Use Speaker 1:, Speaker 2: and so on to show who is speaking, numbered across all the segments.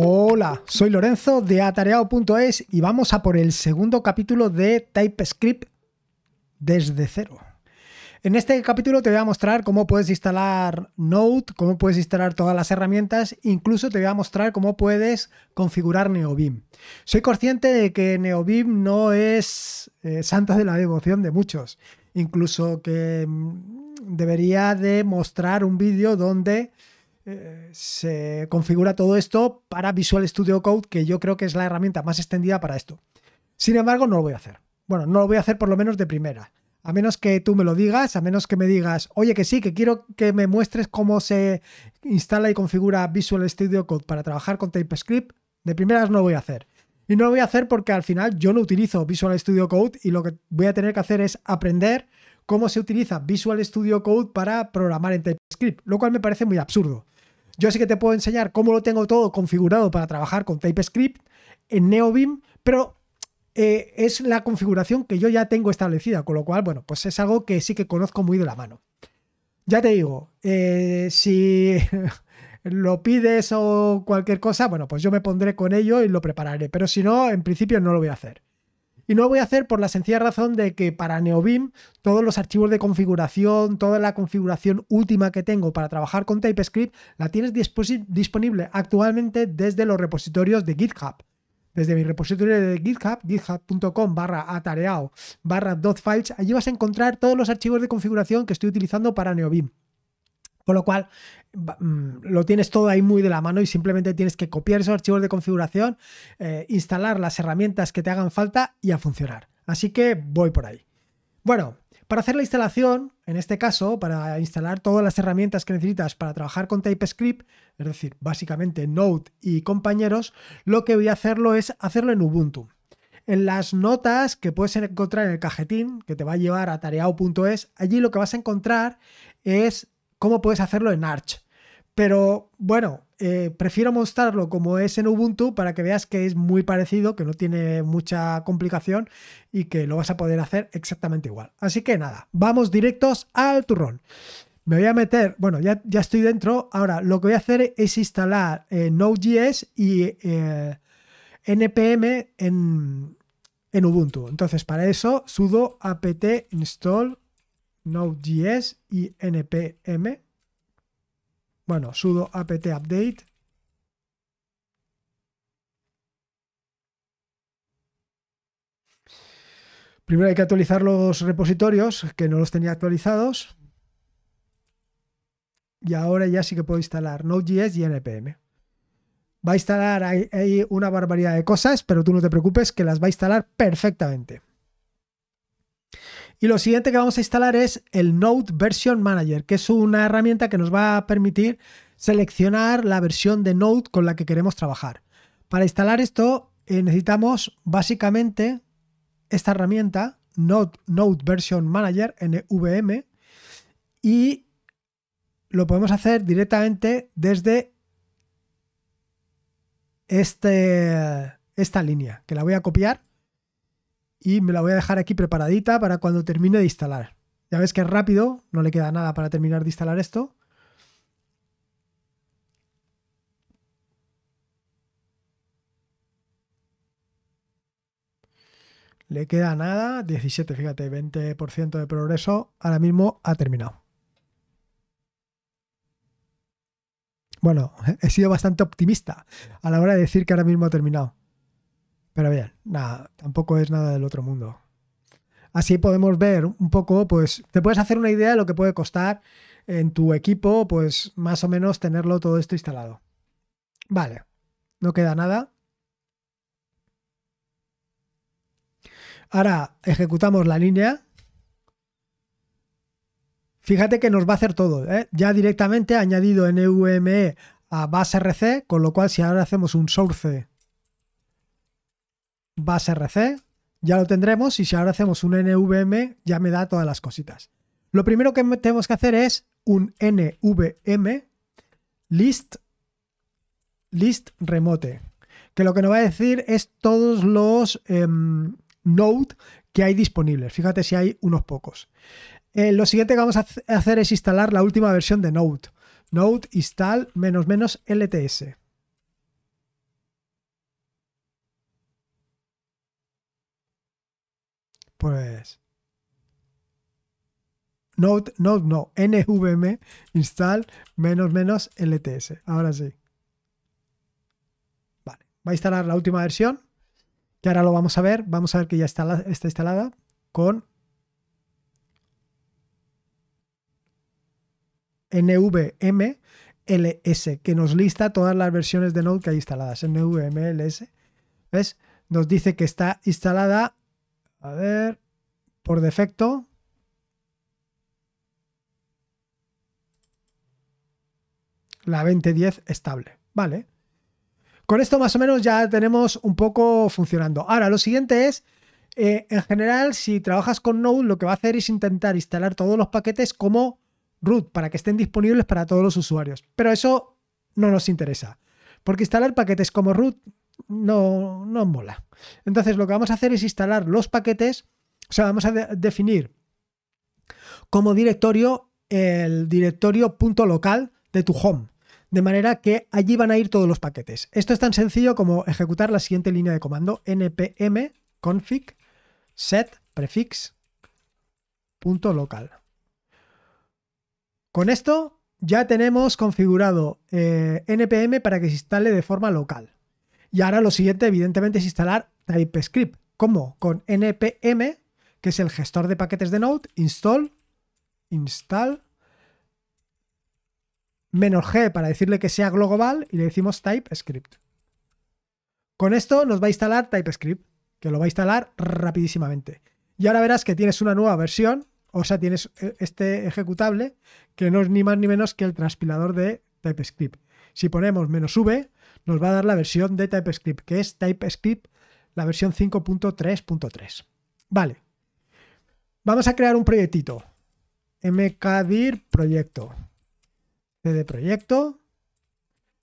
Speaker 1: Hola, soy Lorenzo de atareado.es y vamos a por el segundo capítulo de TypeScript desde cero. En este capítulo te voy a mostrar cómo puedes instalar Node, cómo puedes instalar todas las herramientas, incluso te voy a mostrar cómo puedes configurar Neovim. Soy consciente de que Neovim no es eh, santo de la devoción de muchos, incluso que mm, debería de mostrar un vídeo donde se configura todo esto para Visual Studio Code, que yo creo que es la herramienta más extendida para esto. Sin embargo, no lo voy a hacer. Bueno, no lo voy a hacer por lo menos de primera. A menos que tú me lo digas, a menos que me digas, oye, que sí, que quiero que me muestres cómo se instala y configura Visual Studio Code para trabajar con TypeScript, de primeras no lo voy a hacer. Y no lo voy a hacer porque al final yo no utilizo Visual Studio Code y lo que voy a tener que hacer es aprender cómo se utiliza Visual Studio Code para programar en TypeScript, lo cual me parece muy absurdo. Yo sí que te puedo enseñar cómo lo tengo todo configurado para trabajar con TypeScript en NeoBeam, pero eh, es la configuración que yo ya tengo establecida, con lo cual, bueno, pues es algo que sí que conozco muy de la mano. Ya te digo, eh, si lo pides o cualquier cosa, bueno, pues yo me pondré con ello y lo prepararé, pero si no, en principio no lo voy a hacer. Y no lo voy a hacer por la sencilla razón de que para Neobim, todos los archivos de configuración, toda la configuración última que tengo para trabajar con TypeScript, la tienes disponible actualmente desde los repositorios de GitHub desde mi repositorio de GitHub, github.com barra atareao barra allí vas a encontrar todos los archivos de configuración que estoy utilizando para Neobim. Con lo cual, mm, lo tienes todo ahí muy de la mano y simplemente tienes que copiar esos archivos de configuración, eh, instalar las herramientas que te hagan falta y a funcionar. Así que voy por ahí. Bueno, para hacer la instalación, en este caso, para instalar todas las herramientas que necesitas para trabajar con TypeScript, es decir, básicamente Node y compañeros, lo que voy a hacerlo es hacerlo en Ubuntu. En las notas que puedes encontrar en el cajetín que te va a llevar a tareao.es, allí lo que vas a encontrar es cómo puedes hacerlo en Arch. Pero bueno, eh, prefiero mostrarlo como es en Ubuntu para que veas que es muy parecido, que no tiene mucha complicación y que lo vas a poder hacer exactamente igual. Así que nada, vamos directos al turrón. Me voy a meter, bueno, ya, ya estoy dentro. Ahora lo que voy a hacer es instalar eh, Node.js y eh, npm en, en Ubuntu. Entonces, para eso sudo apt install Node.js y NPM. Bueno, sudo apt update. Primero hay que actualizar los repositorios que no los tenía actualizados. Y ahora ya sí que puedo instalar Node.js y NPM. Va a instalar hay, una barbaridad de cosas, pero tú no te preocupes que las va a instalar perfectamente. Y lo siguiente que vamos a instalar es el Node Version Manager, que es una herramienta que nos va a permitir seleccionar la versión de Node con la que queremos trabajar. Para instalar esto eh, necesitamos básicamente esta herramienta, Node, Node Version Manager, NVM, y lo podemos hacer directamente desde este, esta línea, que la voy a copiar y me la voy a dejar aquí preparadita para cuando termine de instalar. Ya ves que es rápido, no le queda nada para terminar de instalar esto. Le queda nada, 17, fíjate, 20% de progreso, ahora mismo ha terminado. Bueno, he sido bastante optimista a la hora de decir que ahora mismo ha terminado. Pero bien, nada, tampoco es nada del otro mundo. Así podemos ver un poco, pues te puedes hacer una idea de lo que puede costar en tu equipo, pues más o menos tenerlo todo esto instalado. Vale, no queda nada. Ahora ejecutamos la línea. Fíjate que nos va a hacer todo. ¿eh? Ya directamente ha añadido NVMe a base RC, con lo cual si ahora hacemos un source base rc ya lo tendremos y si ahora hacemos un NVM ya me da todas las cositas. Lo primero que tenemos que hacer es un NVM list, list remote, que lo que nos va a decir es todos los em, node que hay disponibles. Fíjate si hay unos pocos. Eh, lo siguiente que vamos a hacer es instalar la última versión de Node. Node install menos menos LTS. pues Node, Node no, NVM install menos menos LTS. Ahora sí. Vale, va a instalar la última versión, que ahora lo vamos a ver. Vamos a ver que ya está, está instalada con NVM LS, que nos lista todas las versiones de Node que hay instaladas. NVM LS, ¿ves? Nos dice que está instalada a ver, por defecto. La 2010 estable. Vale. Con esto más o menos ya tenemos un poco funcionando. Ahora, lo siguiente es, eh, en general, si trabajas con Node, lo que va a hacer es intentar instalar todos los paquetes como root para que estén disponibles para todos los usuarios. Pero eso no nos interesa. Porque instalar paquetes como root no, no mola. Entonces lo que vamos a hacer es instalar los paquetes, o sea, vamos a definir como directorio el directorio local de tu home, de manera que allí van a ir todos los paquetes. Esto es tan sencillo como ejecutar la siguiente línea de comando npm config set prefix local. Con esto ya tenemos configurado eh, npm para que se instale de forma local. Y ahora lo siguiente, evidentemente, es instalar TypeScript. ¿Cómo? Con npm, que es el gestor de paquetes de Node, install, install, menos g para decirle que sea global y le decimos TypeScript. Con esto nos va a instalar TypeScript, que lo va a instalar rapidísimamente. Y ahora verás que tienes una nueva versión, o sea, tienes eh, este ejecutable, que no es ni más ni menos que el transpilador de TypeScript. Si ponemos menos "-v", nos va a dar la versión de TypeScript, que es TypeScript la versión 5.3.3. Vale. Vamos a crear un proyectito. mkdir proyecto. cd proyecto.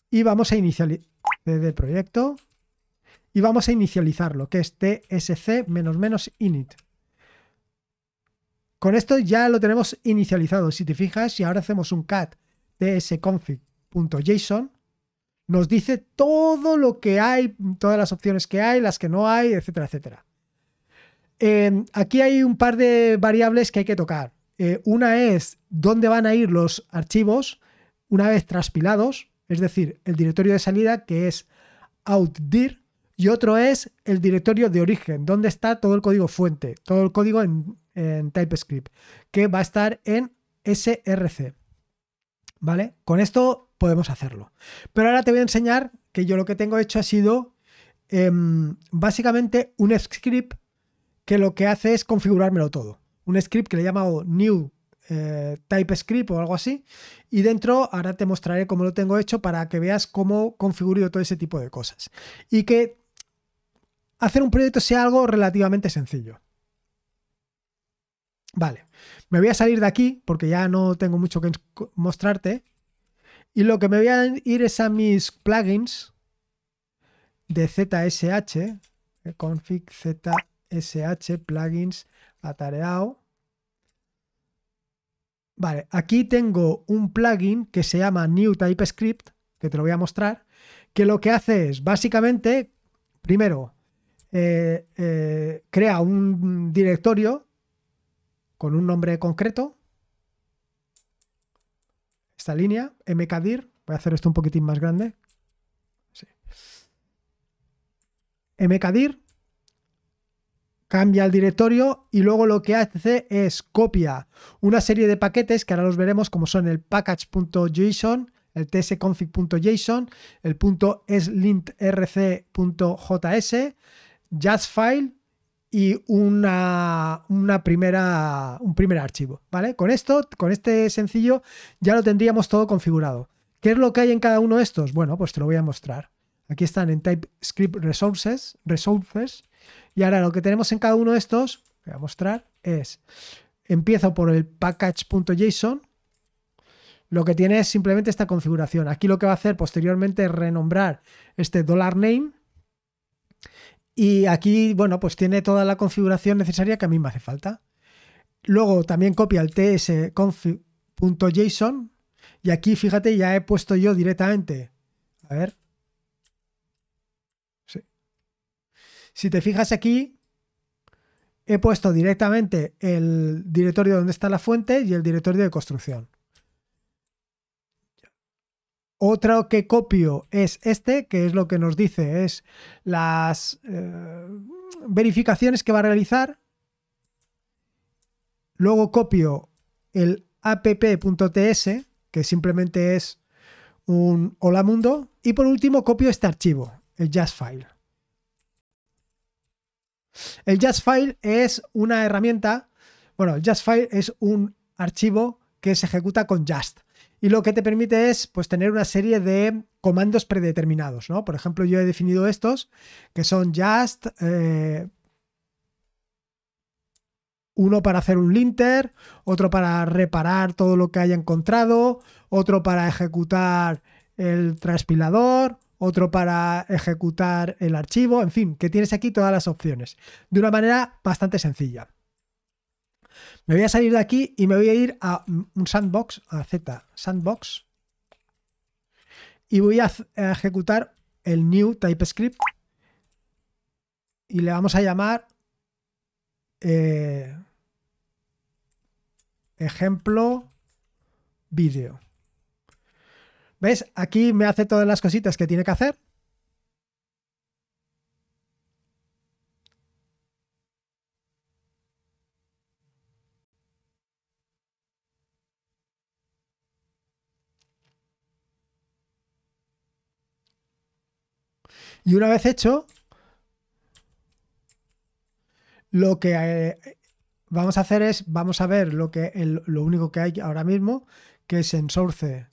Speaker 1: Y vamos a inicializar cd proyecto. Y vamos a inicializarlo, que es tsc-init. Con esto ya lo tenemos inicializado. Si te fijas, y ahora hacemos un cat tsconfig.json nos dice todo lo que hay, todas las opciones que hay, las que no hay, etcétera, etcétera. Eh, aquí hay un par de variables que hay que tocar. Eh, una es dónde van a ir los archivos una vez transpilados, es decir, el directorio de salida que es outdir, y otro es el directorio de origen, donde está todo el código fuente, todo el código en TypeScript, que va a estar en src. ¿vale? Con esto podemos hacerlo. Pero ahora te voy a enseñar que yo lo que tengo hecho ha sido em, básicamente un script que lo que hace es configurármelo todo. Un script que le he llamado new eh, TypeScript o algo así. Y dentro ahora te mostraré cómo lo tengo hecho para que veas cómo configuro todo ese tipo de cosas. Y que hacer un proyecto sea algo relativamente sencillo. Vale, me voy a salir de aquí porque ya no tengo mucho que mostrarte. Y lo que me voy a ir es a mis plugins de ZSH, eh, config ZSH plugins atareado. Vale, aquí tengo un plugin que se llama New TypeScript, que te lo voy a mostrar, que lo que hace es básicamente, primero, eh, eh, crea un directorio con un nombre concreto. Esta línea, mkdir, voy a hacer esto un poquitín más grande. mkdir cambia el directorio y luego lo que hace es copia una serie de paquetes que ahora los veremos como son el package.json, el tsconfig.json, el punto .slint.rc.js, js y una, primera, un primer archivo, ¿vale? Con esto, con este sencillo, ya lo tendríamos todo configurado. ¿Qué es lo que hay en cada uno de estos? Bueno, pues te lo voy a mostrar. Aquí están en TypeScript Resources, Resources. Y ahora lo que tenemos en cada uno de estos, voy a mostrar, es, empiezo por el package.json, lo que tiene es simplemente esta configuración. Aquí lo que va a hacer posteriormente es renombrar este $name y aquí, bueno, pues tiene toda la configuración necesaria que a mí me hace falta. Luego también copia el tsconfig.json y aquí, fíjate, ya he puesto yo directamente. A ver. Sí. Si te fijas aquí, he puesto directamente el directorio donde está la fuente y el directorio de construcción. Otra que copio es este, que es lo que nos dice, es las eh, verificaciones que va a realizar. Luego copio el app.ts, que simplemente es un hola mundo. Y por último copio este archivo, el file El file es una herramienta, bueno, el file es un archivo que se ejecuta con Just y lo que te permite es pues, tener una serie de comandos predeterminados, Por ejemplo, yo he definido estos, que son just, eh, uno para hacer un linter, otro para reparar todo lo que haya encontrado, otro para ejecutar el transpilador, otro para ejecutar el archivo, en fin, que tienes aquí todas las opciones, de una manera bastante sencilla. Me voy a salir de aquí y me voy a ir a un sandbox, a Z, sandbox. Y voy a ejecutar el new TypeScript. Y le vamos a llamar eh, ejemplo video. ¿Ves? Aquí me hace todas las cositas que tiene que hacer. Y una vez hecho, lo que eh, vamos a hacer es, vamos a ver lo, que, lo único que hay ahora mismo, que es en source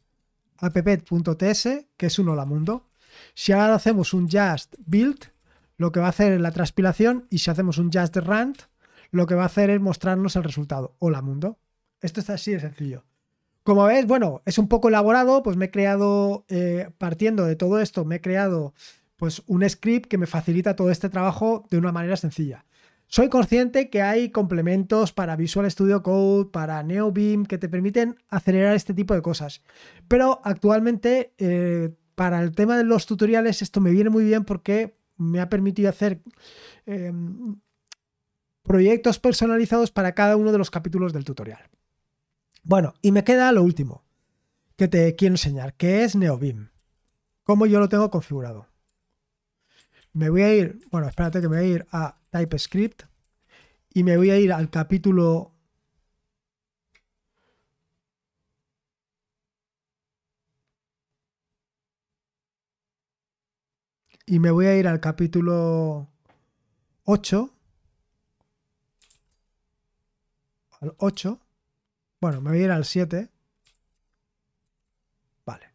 Speaker 1: que es un hola mundo. Si ahora hacemos un just build, lo que va a hacer es la transpilación, y si hacemos un just run, lo que va a hacer es mostrarnos el resultado. Hola mundo. Esto es así de sencillo. Como veis, bueno, es un poco elaborado, pues me he creado, eh, partiendo de todo esto, me he creado pues un script que me facilita todo este trabajo de una manera sencilla. Soy consciente que hay complementos para Visual Studio Code, para NeoBeam, que te permiten acelerar este tipo de cosas. Pero actualmente, eh, para el tema de los tutoriales, esto me viene muy bien porque me ha permitido hacer em, proyectos personalizados para cada uno de los capítulos del tutorial. Bueno, y me queda lo último que te quiero enseñar, que es NeoBeam. Cómo yo lo tengo configurado. Me voy a ir, bueno, espérate que me voy a ir a TypeScript y me voy a ir al capítulo... Y me voy a ir al capítulo 8. Al 8. Bueno, me voy a ir al 7. Vale.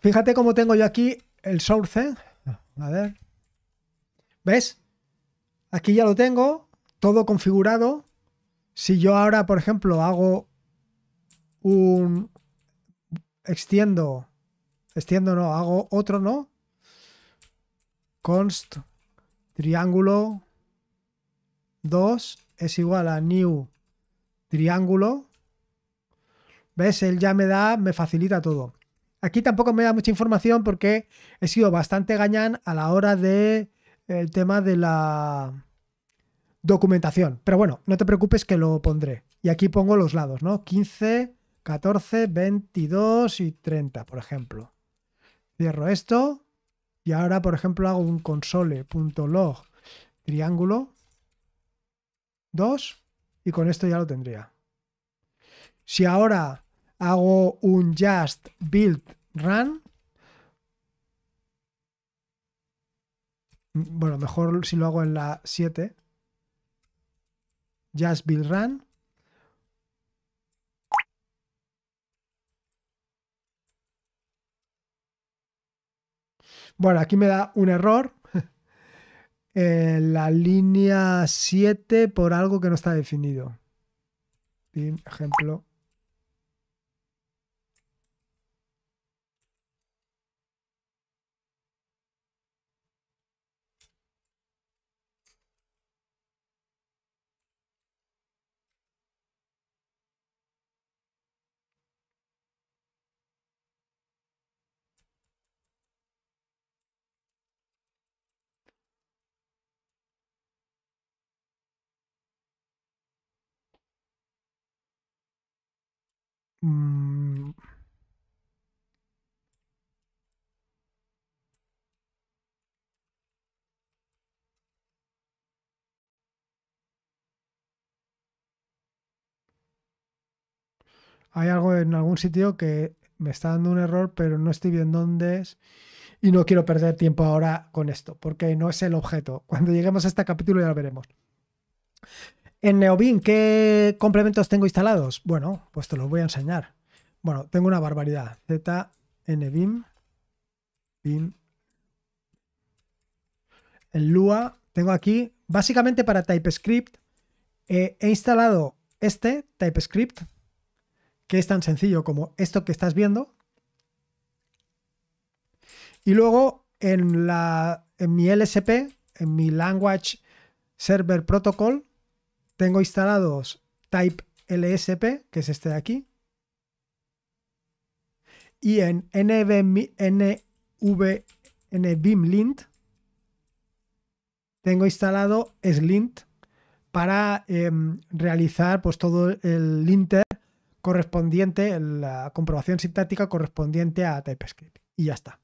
Speaker 1: Fíjate cómo tengo yo aquí el source. A ver. ¿Ves? Aquí ya lo tengo, todo configurado. Si yo ahora, por ejemplo, hago un... Extiendo. Extiendo no, hago otro no. Const triángulo 2 es igual a new triángulo. ¿Ves? Él ya me da, me facilita todo. Aquí tampoco me da mucha información porque he sido bastante gañán a la hora de el tema de la documentación. Pero bueno, no te preocupes que lo pondré. Y aquí pongo los lados, ¿no? 15, 14, 22 y 30, por ejemplo. Cierro esto y ahora, por ejemplo, hago un console.log triángulo 2 y con esto ya lo tendría. Si ahora hago un just build run. Mm, bueno, mejor si lo hago en la 7. Just build run. Bueno, aquí me da un error. en la línea 7 por algo que no está definido. Ejemplo. Mm. Hay algo en algún sitio que me está dando un error, pero no estoy viendo dónde es. Y no quiero perder tiempo ahora con esto, porque no es el objeto. Cuando lleguemos a este capítulo ya lo veremos. En neobim, ¿qué complementos tengo instalados? Bueno, pues te los voy a enseñar. Bueno, tengo una barbaridad. Z, BIM. En Lua, tengo aquí, básicamente para TypeScript, eh, he instalado este TypeScript, que es tan sencillo como esto que estás viendo. Y luego en, la, en mi LSP, en mi Language Server Protocol, tengo instalados Type LSP, que es este de aquí. Y en nvnvimlint tengo instalado Slint para em, realizar pues, todo el linter correspondiente, la comprobación sintáctica correspondiente a TypeScript. Y ya está.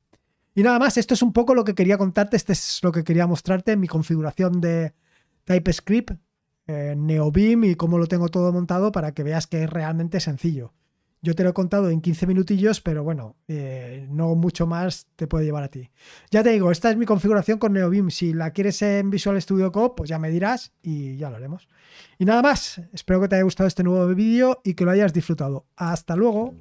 Speaker 1: Y nada más, esto es un poco lo que quería contarte, este es lo que quería mostrarte mi configuración de TypeScript eh, NeoBeam y cómo lo tengo todo montado para que veas que es realmente sencillo. Yo te lo he contado en 15 minutillos, pero bueno, eh, no mucho más te puede llevar a ti. Ya te digo, esta es mi configuración con NeoBeam. Si la quieres en Visual Studio Code, pues ya me dirás y ya lo haremos. Y nada más, espero que te haya gustado este nuevo vídeo y que lo hayas disfrutado. Hasta luego.